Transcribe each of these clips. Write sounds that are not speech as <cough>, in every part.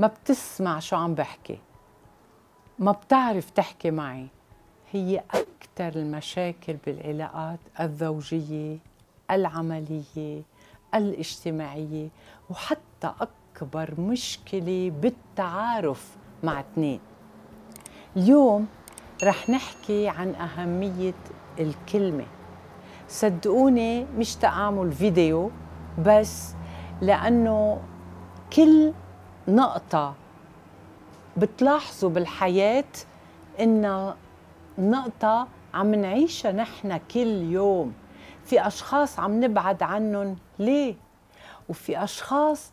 ما بتسمع شو عم بحكي ما بتعرف تحكي معي هي أكثر المشاكل بالعلاقات الزوجية العملية الاجتماعية وحتى أكبر مشكلة بالتعارف مع اثنين اليوم رح نحكي عن أهمية الكلمة صدقوني مش تأعمل فيديو بس لأنه كل نقطة بتلاحظوا بالحياة إنها نقطة عم نعيشها نحن كل يوم في أشخاص عم نبعد عنهم ليه؟ وفي أشخاص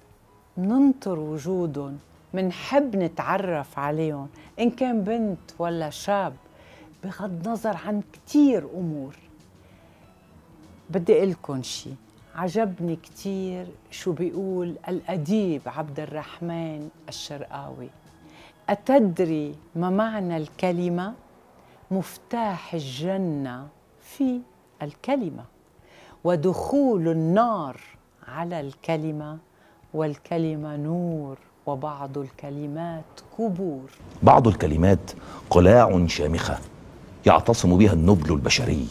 مننطر وجودهم منحب نتعرف عليهم إن كان بنت ولا شاب بغض نظر عن كتير أمور بدي أقول لكم شيء عجبني كتير شو بيقول الأديب عبد الرحمن الشرقاوي أتدري ما معنى الكلمة؟ مفتاح الجنة في الكلمة ودخول النار على الكلمة والكلمة نور وبعض الكلمات كبور بعض الكلمات قلاع شامخة يعتصم بها النبل البشري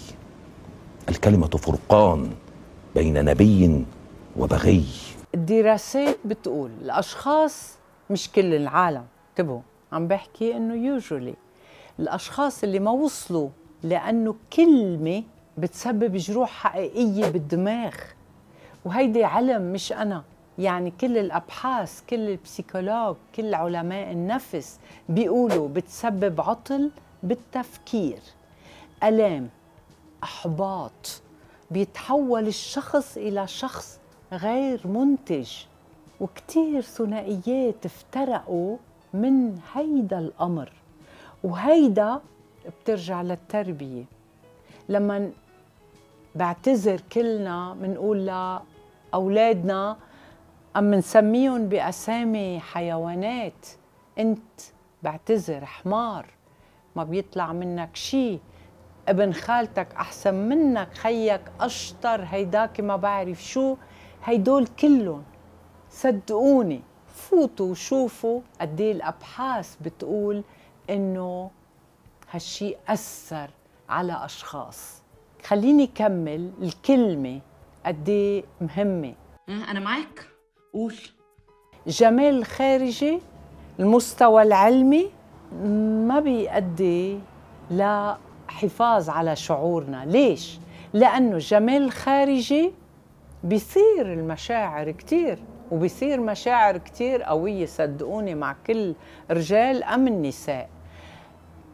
الكلمة فرقان بين نبي وبغي الدراسات بتقول الأشخاص مش كل العالم انتبهوا عم بحكي انه يوجولي الاشخاص اللي ما وصلوا لانه كلمه بتسبب جروح حقيقيه بالدماغ وهيدي علم مش انا يعني كل الابحاث كل البسيكولوج كل علماء النفس بيقولوا بتسبب عطل بالتفكير الام احباط بيتحول الشخص إلى شخص غير منتج وكتير ثنائيات افترقوا من هيدا الأمر وهيدا بترجع للتربية لما بعتذر كلنا منقول لأولادنا أم نسميهم بأسامي حيوانات أنت بعتذر حمار ما بيطلع منك شي ابن خالتك احسن منك خيك اشطر هيداك ما بعرف شو هيدول كلهم صدقوني فوتوا وشوفوا قد ايه الابحاث بتقول انه هالشيء اثر على اشخاص خليني كمل الكلمه قد ايه مهمه إيه، انا معك قول جمال الخارجي المستوى العلمي ما بيؤدي لا حفاظ على شعورنا ليش؟ لأنه الجمال الخارجي بيثير المشاعر كتير وبيصير مشاعر كتير قوية صدقوني مع كل رجال أم النساء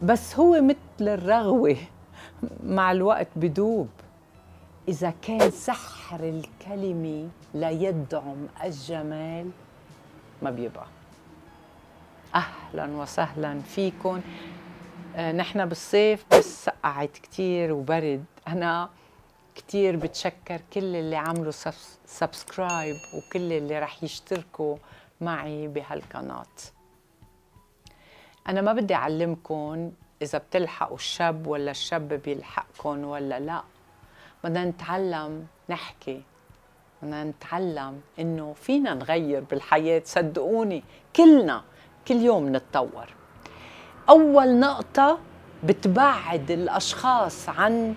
بس هو مثل الرغوة مع الوقت بدوب إذا كان سحر الكلمة ليدعم الجمال ما بيبقى أهلا وسهلا فيكم آه، نحن بالصيف بس سقعت كتير وبرد أنا كتير بتشكر كل اللي عملوا سبسكرايب وكل اللي رح يشتركوا معي بهالقناة أنا ما بدي أعلمكم إذا بتلحقوا الشاب ولا الشاب بيلحقكم ولا لا بدنا نتعلم نحكي بدنا نتعلم إنه فينا نغير بالحياة صدقوني كلنا كل يوم نتطور اول نقطه بتبعد الاشخاص عن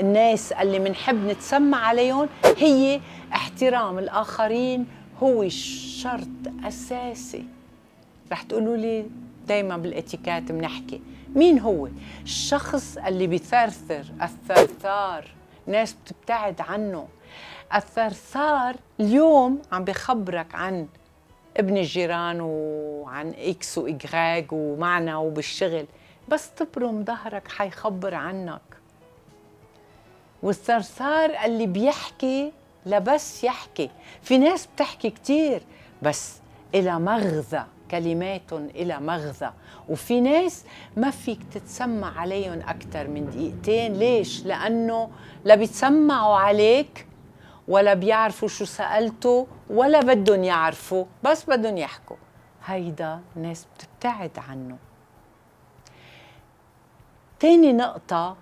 الناس اللي بنحب نتسمى عليهم هي احترام الاخرين هو شرط اساسي رح تقولوا لي دايما بالاتيكات بنحكي مين هو الشخص اللي بيثرثر الثرثار ناس بتبتعد عنه الثرثار اليوم عم بخبرك عن ابن الجيران وعن اكس واجراج ومعنا وبالشغل بس تبرم ظهرك حيخبر عنك والثرثار اللي بيحكي لبس يحكي في ناس بتحكي كتير بس إلى مغزى كلماتهم إلى مغزى وفي ناس ما فيك تتسمع عليهم أكثر من دقيقتين ليش؟ لأنه لا بيتسمعوا عليك ولا بيعرفوا شو سألته ولا بدهم يعرفوا بس بدهم يحكوا هيدا ناس بتبتعد عنه تاني نقطة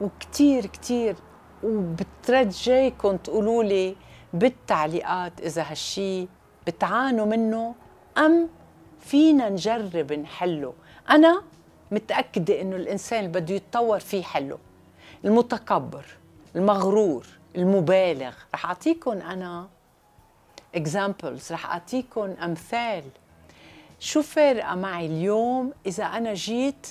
وكتير كتير وبترجيكم تقولوا لي بالتعليقات إذا هالشي بتعانوا منه أم فينا نجرب نحله أنا متأكدة إنه الإنسان اللي بده يتطور فيه حله المتكبر المغرور المبالغ رح أعطيكم أنا examples رح أعطيكم أمثال شو فارقة معي اليوم إذا أنا جيت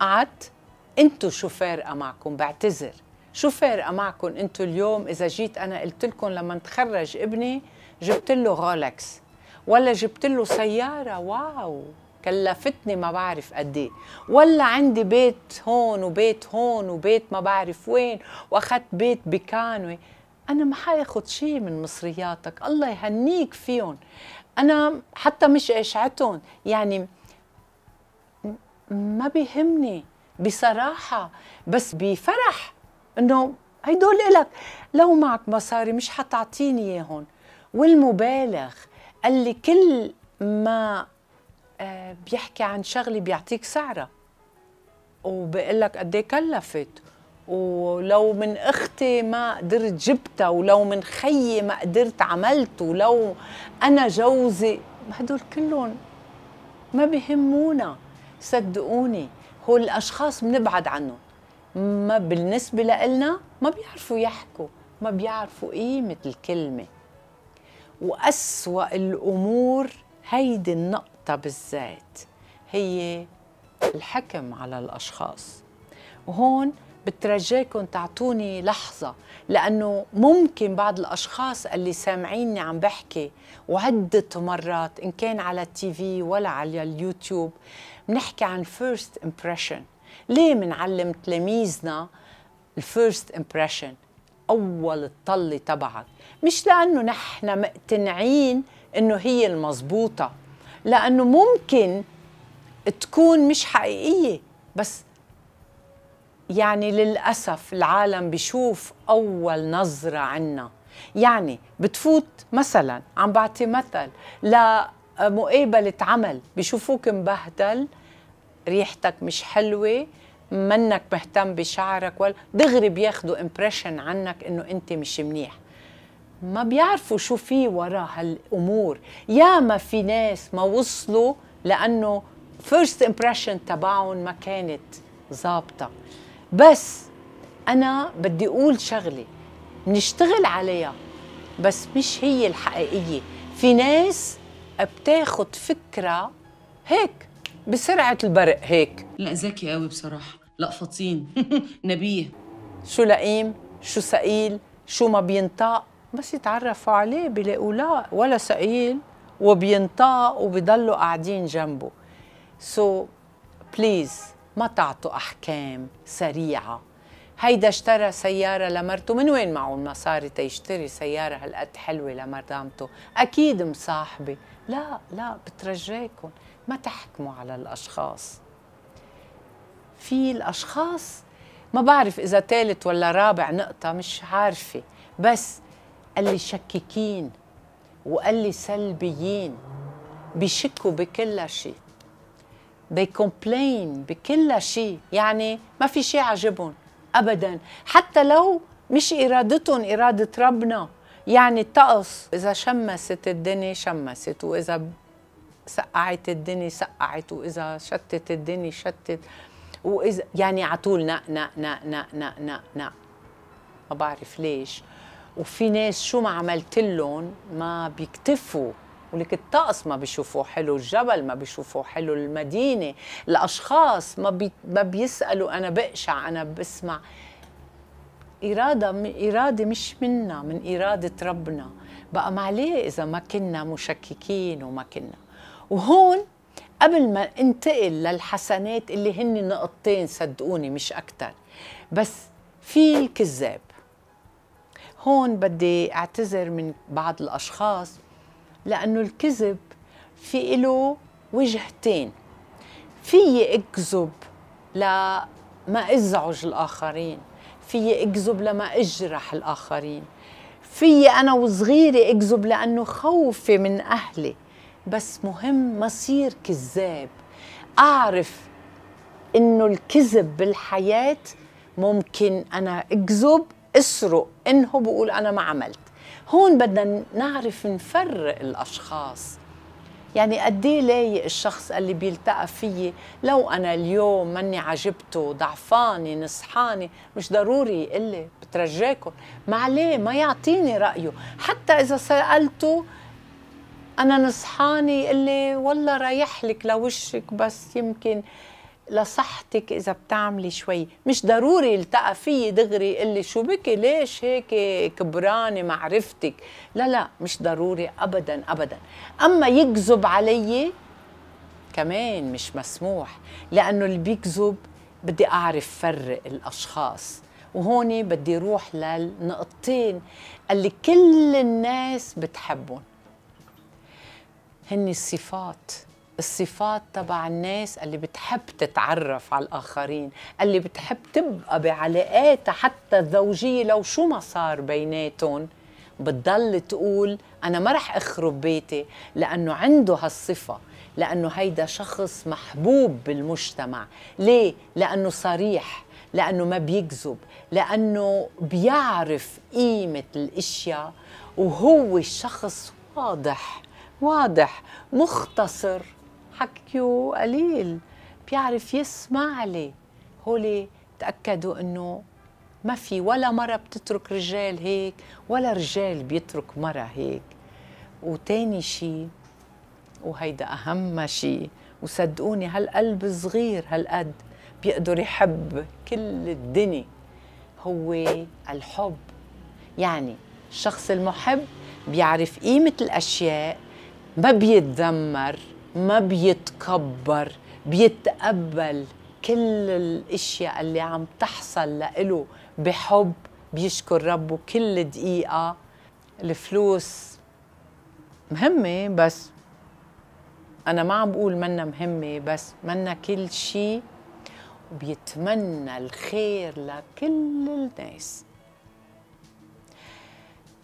قعدت أنتو شو فارقة معكم بعتذر شو فارقة معكم أنتو اليوم إذا جيت أنا قلت لكم لما تخرج ابني جبت له غولكس ولا جبت له سيارة واو كلفتني ما بعرف قد ايه ولا عندي بيت هون وبيت هون وبيت ما بعرف وين واخذت بيت بكانوي انا ما حاخد شيء من مصرياتك الله يهنيك فيهم انا حتى مش اشعتهم يعني ما بيهمني بصراحه بس بفرح انه هيدول لك لو معك مصاري مش حتعطيني اياهم والمبالغ قال لي كل ما آه، بيحكي عن شغله بيعطيك سعرها وبقول لك قد ايه كلفت ولو من اختي ما قدرت جبتها ولو من خيي ما قدرت عملت ولو انا جوزي هدول كلهم ما بيهمونا صدقوني هو الاشخاص بنبعد عنهم ما بالنسبه لنا ما بيعرفوا يحكوا ما بيعرفوا قيمه الكلمه واسوا الامور هيدي النقطه حتى بالذات هي الحكم على الأشخاص وهون بترجاكم تعطوني لحظة لأنه ممكن بعض الأشخاص اللي سامعيني عم بحكي وعدة مرات إن كان على التي في ولا على اليوتيوب بنحكي عن first impression ليه منعلم تلاميذنا الفيرست امبريشن اول الطله تبعك مش لانه نحن مقتنعين انه هي المزبوطه لانه ممكن تكون مش حقيقيه بس يعني للاسف العالم بشوف اول نظره عنا يعني بتفوت مثلا عم بعطي مثل لمقابله عمل بشوفوك مبهدل ريحتك مش حلوه منك مهتم بشعرك ولا دغري بياخذوا امبريشن عنك انه انت مش منيح ما بيعرفوا شو في وراء هالامور ياما في ناس ما وصلوا لانه فيرست امبريشن تبعهم ما كانت ظابطه بس انا بدي اقول شغله بنشتغل عليها بس مش هي الحقيقيه في ناس بتاخد فكره هيك بسرعه البرق هيك لا ذكي قوي بصراحه لا فطين <laughs> نبيه شو لئيم شو ثقيل شو ما بينطق بس يتعرفوا عليه بيلاقوا لا ولا ثقيل وبينطاق وبيضلوا قاعدين جنبه سو so, بليز ما تعطوا احكام سريعه هيدا اشترى سياره لمرته من وين معه المصاري تيشتري سياره هالقد حلوه لمرضامته اكيد مصاحبه لا لا بترجاكم ما تحكموا على الاشخاص في الاشخاص ما بعرف اذا ثالث ولا رابع نقطه مش عارفه بس قال لي شككين وقال لي سلبيين بيشكوا بكل شيء complain بكل شيء يعني ما في شيء عجبهم ابدا حتى لو مش ارادتهم اراده ربنا يعني الطقس اذا شمست الدنيا شمست واذا سقعت الدنيا سقعت واذا شتت الدنيا شتت واذا يعني على طول نق نق نق نق نق نق ما بعرف ليش وفي ناس شو ما عملت لهم ما بيكتفوا ولك الطقس ما بيشوفوا حلو الجبل ما بيشوفوا حلو المدينة الأشخاص ما, بي... ما بيسألوا أنا بقشع أنا بسمع إرادة من إرادة مش منا من إرادة ربنا بقى ما عليه إذا ما كنا مشككين وما كنا وهون قبل ما انتقل للحسنات اللي هن نقطتين صدقوني مش أكتر بس في الكذاب هون بدي اعتذر من بعض الاشخاص لانه الكذب في له وجهتين في اكذب لما ازعج الاخرين في اكذب لما اجرح الاخرين في انا وصغيره اكذب لانه خوفي من اهلي بس مهم مصير كذاب اعرف انه الكذب بالحياه ممكن انا اكذب اسرق انه بقول انا ما عملت هون بدنا نعرف نفرق الاشخاص يعني قد ايه لايق الشخص اللي بيلتقى فيي لو انا اليوم ماني عجبته ضعفاني نصحاني مش ضروري يقول لي بترجاكم ما عليه ما يعطيني رايه حتى اذا سالته انا نصحاني يقول لي والله رايح لك لوشك بس يمكن لصحتك اذا بتعملي شوي مش ضروري التقى فيي دغري اللي لي شو بك ليش هيك كبراني معرفتك لا لا مش ضروري ابدا ابدا اما يكذب علي كمان مش مسموح لانه اللي بيكذب بدي اعرف فرق الاشخاص وهون بدي روح للنقطتين اللي كل الناس بتحبهم هن الصفات الصفات تبع الناس اللي بتحب تتعرف على الآخرين اللي بتحب تبقى بعلاقاتها حتى الزوجية لو شو ما صار بيناتهم بتضل تقول أنا ما رح أخرب بيتي لأنه عنده هالصفة لأنه هيدا شخص محبوب بالمجتمع ليه؟ لأنه صريح لأنه ما بيكذب لأنه بيعرف قيمة الإشياء وهو الشخص واضح واضح مختصر حكيه قليل بيعرف يسمع لي هولي تأكدوا أنه ما في ولا مرة بتترك رجال هيك ولا رجال بيترك مرة هيك وتاني شيء وهيدا أهم شيء وصدقوني هالقلب صغير هالقد بيقدر يحب كل الدنيا هو الحب يعني الشخص المحب بيعرف قيمة الأشياء ما بيتذمر ما بيتكبر بيتقبل كل الاشياء اللي عم تحصل له بحب بيشكر ربه كل دقيقه الفلوس مهمه بس انا ما عم بقول منا مهمه بس منا كل شيء وبيتمنى الخير لكل الناس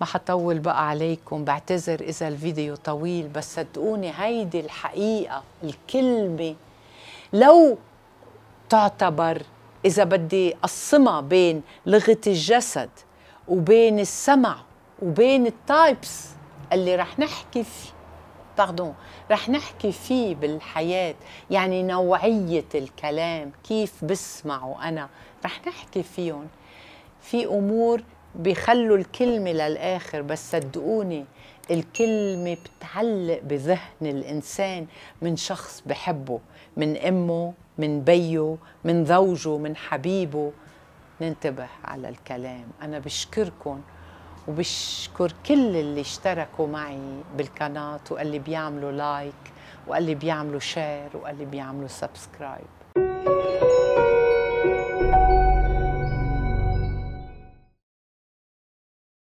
ما حطول بقى عليكم بعتذر إذا الفيديو طويل بس صدقوني هيدي الحقيقة الكلمة لو تعتبر إذا بدي أقسمها بين لغة الجسد وبين السمع وبين التايبس اللي رح نحكي فيه باردون رح نحكي فيه بالحياة يعني نوعية الكلام كيف بسمعه أنا رح نحكي فيهم في أمور بيخلوا الكلمة للآخر بس صدقوني الكلمة بتعلق بذهن الإنسان من شخص بحبه من أمه من بيه من زوجه من حبيبه ننتبه على الكلام أنا بشكركم وبشكر كل اللي اشتركوا معي بالقناة واللي بيعملوا لايك واللي بيعملوا شير واللي بيعملوا سبسكرايب